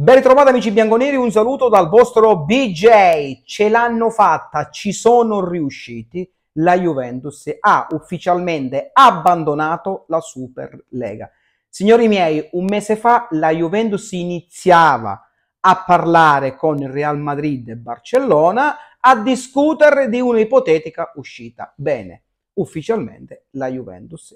Ben ritrovati amici bianconeri, un saluto dal vostro BJ. Ce l'hanno fatta, ci sono riusciti. La Juventus ha ufficialmente abbandonato la Super Lega. Signori miei, un mese fa la Juventus iniziava a parlare con il Real Madrid e Barcellona a discutere di un'ipotetica uscita. Bene, ufficialmente la Juventus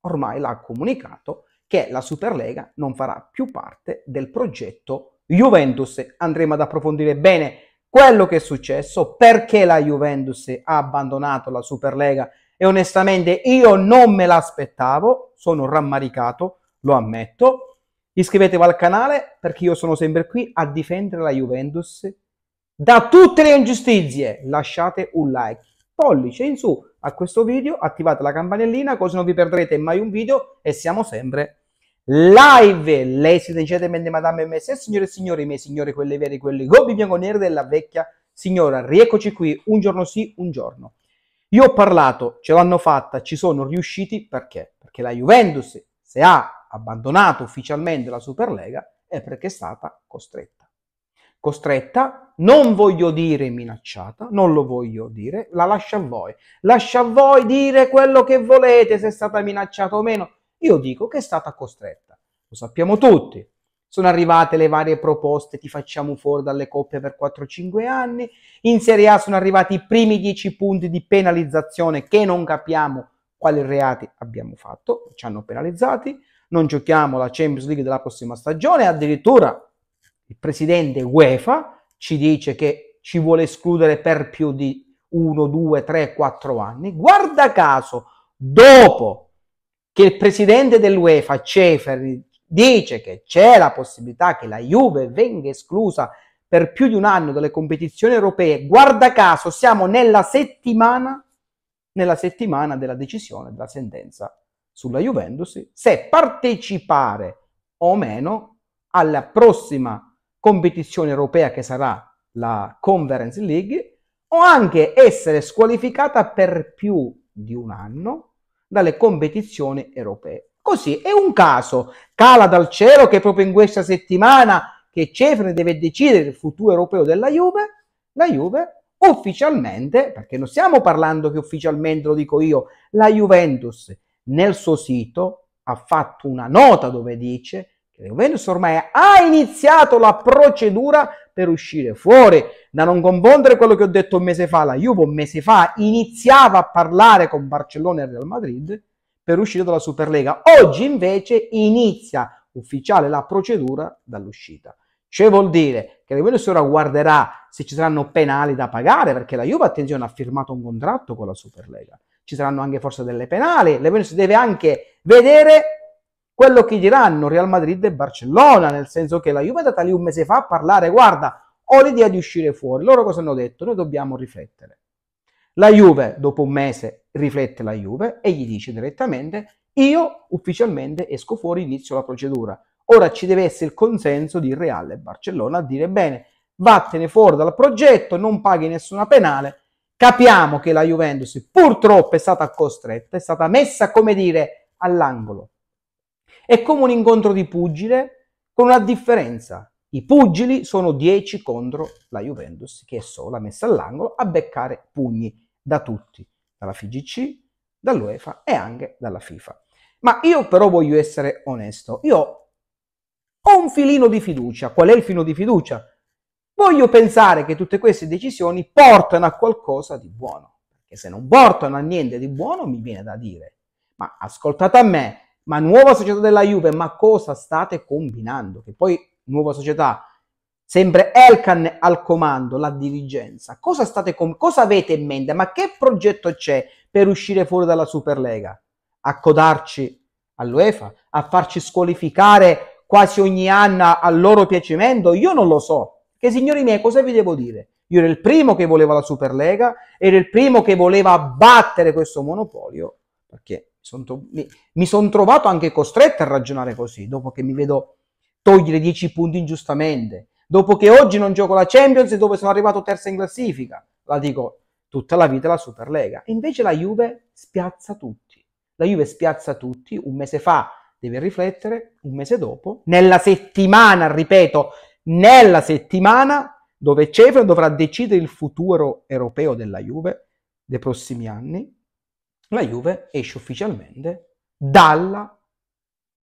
ormai l'ha comunicato che la Superlega non farà più parte del progetto Juventus. Andremo ad approfondire bene quello che è successo, perché la Juventus ha abbandonato la Superlega e onestamente io non me l'aspettavo, sono rammaricato, lo ammetto. Iscrivetevi al canale perché io sono sempre qui a difendere la Juventus da tutte le ingiustizie. Lasciate un like, pollice in su a questo video, attivate la campanellina così non vi perderete mai un video e siamo sempre live lei siete gentilmente madame MS signore e signori miei signori quelle vere quelle gobbi bianco neri della vecchia signora rieccoci qui un giorno sì un giorno io ho parlato ce l'hanno fatta ci sono riusciti perché perché la Juventus se ha abbandonato ufficialmente la Superlega è perché è stata costretta costretta non voglio dire minacciata non lo voglio dire la lascio a voi Lascia a voi dire quello che volete se è stata minacciata o meno io dico che è stata costretta. Lo sappiamo tutti. Sono arrivate le varie proposte, ti facciamo fuori dalle coppie per 4-5 anni. In Serie A sono arrivati i primi 10 punti di penalizzazione che non capiamo quali reati abbiamo fatto, ci hanno penalizzati. Non giochiamo la Champions League della prossima stagione, addirittura il presidente UEFA ci dice che ci vuole escludere per più di 1, 2, 3, 4 anni. Guarda caso, dopo che il presidente dell'UEFA, Ceferi, dice che c'è la possibilità che la Juve venga esclusa per più di un anno dalle competizioni europee, guarda caso siamo nella settimana, nella settimana della decisione della sentenza sulla Juventus, se partecipare o meno alla prossima competizione europea che sarà la Conference League o anche essere squalificata per più di un anno dalle competizioni europee. Così è un caso, cala dal cielo che proprio in questa settimana che Cefre deve decidere il futuro europeo della Juve, la Juve ufficialmente, perché non stiamo parlando che ufficialmente lo dico io, la Juventus nel suo sito ha fatto una nota dove dice che la Juventus ormai ha iniziato la procedura per uscire fuori, da non confondere quello che ho detto un mese fa, la Juve un mese fa iniziava a parlare con Barcellona e Real Madrid per uscire dalla Superlega, oggi invece inizia ufficiale la procedura dall'uscita. Cioè vuol dire che la Juventus ora guarderà se ci saranno penali da pagare, perché la Juve, attenzione, ha firmato un contratto con la Superlega. Ci saranno anche forse delle penali, la Juventus deve anche vedere quello che diranno Real Madrid e Barcellona, nel senso che la Juve è andata lì un mese fa a parlare, guarda, ho l'idea di uscire fuori. Loro cosa hanno detto? Noi dobbiamo riflettere. La Juve, dopo un mese, riflette la Juve e gli dice direttamente, io ufficialmente esco fuori, inizio la procedura. Ora ci deve essere il consenso di Real e Barcellona a dire, bene, vattene fuori dal progetto, non paghi nessuna penale. Capiamo che la Juventus purtroppo è stata costretta, è stata messa, come dire, all'angolo è come un incontro di pugile con una differenza. I pugili sono 10 contro la Juventus, che è sola, messa all'angolo, a beccare pugni da tutti, dalla FIGC, dall'UEFA e anche dalla FIFA. Ma io però voglio essere onesto, io ho un filino di fiducia. Qual è il filino di fiducia? Voglio pensare che tutte queste decisioni portano a qualcosa di buono, perché se non portano a niente di buono mi viene da dire, ma ascoltate a me, ma nuova società della Juve, ma cosa state combinando? Che poi nuova società, sempre Elkan al comando, la dirigenza. Cosa, state com- cosa avete in mente? Ma che progetto c'è per uscire fuori dalla Superlega? Accodarci all'UEFA? A farci squalificare quasi ogni anno al loro piacimento? Io non lo so. Che signori miei, cosa vi devo dire? Io ero il primo che voleva la Superlega, ero il primo che voleva abbattere questo monopolio, perché son to- mi sono trovato anche costretto a ragionare così, dopo che mi vedo togliere 10 punti ingiustamente, dopo che oggi non gioco la Champions e dove sono arrivato terza in classifica, la dico tutta la vita la Superlega. Invece la Juve spiazza tutti. La Juve spiazza tutti, un mese fa deve riflettere, un mese dopo, nella settimana, ripeto, nella settimana dove Cefra dovrà decidere il futuro europeo della Juve dei prossimi anni, la Juve esce ufficialmente dalla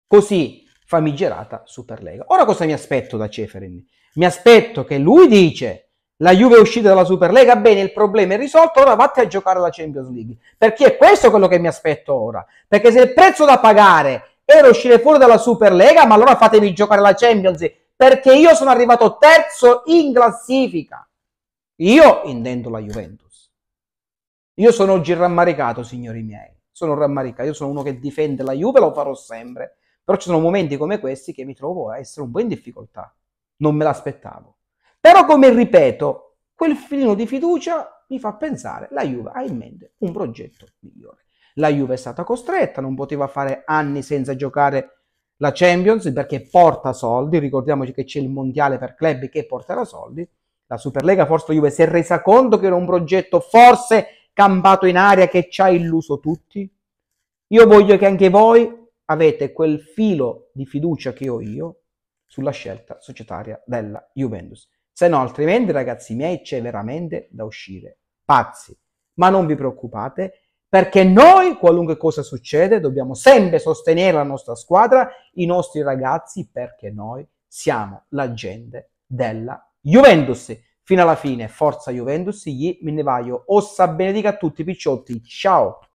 così famigerata Superlega. Ora cosa mi aspetto da Ceferin? Mi aspetto che lui dice la Juve è uscita dalla Superlega, bene, il problema è risolto, ora vatti a giocare alla Champions League. Perché è questo quello che mi aspetto ora. Perché se il prezzo da pagare era uscire fuori dalla Superlega, ma allora fatemi giocare alla Champions League. Perché io sono arrivato terzo in classifica. Io intendo la Juventus. Io sono oggi rammaricato, signori miei. Sono rammaricato. Io sono uno che difende la Juve, lo farò sempre. Però ci sono momenti come questi che mi trovo a essere un po' in difficoltà. Non me l'aspettavo. Però, come ripeto, quel filino di fiducia mi fa pensare la Juve ha in mente un progetto migliore. La Juve è stata costretta, non poteva fare anni senza giocare la Champions perché porta soldi. Ricordiamoci che c'è il mondiale per club che porterà soldi. La Superlega, forse la Juve si è resa conto che era un progetto forse campato in aria che ci ha illuso tutti? Io voglio che anche voi avete quel filo di fiducia che ho io sulla scelta societaria della Juventus. Se no, altrimenti, ragazzi miei, c'è veramente da uscire. Pazzi. Ma non vi preoccupate, perché noi, qualunque cosa succede, dobbiamo sempre sostenere la nostra squadra, i nostri ragazzi, perché noi siamo la gente della Juventus. Fino alla fine, forza Juventus, gli me ne vaio. Ossa benedica a tutti, picciotti. Ciao!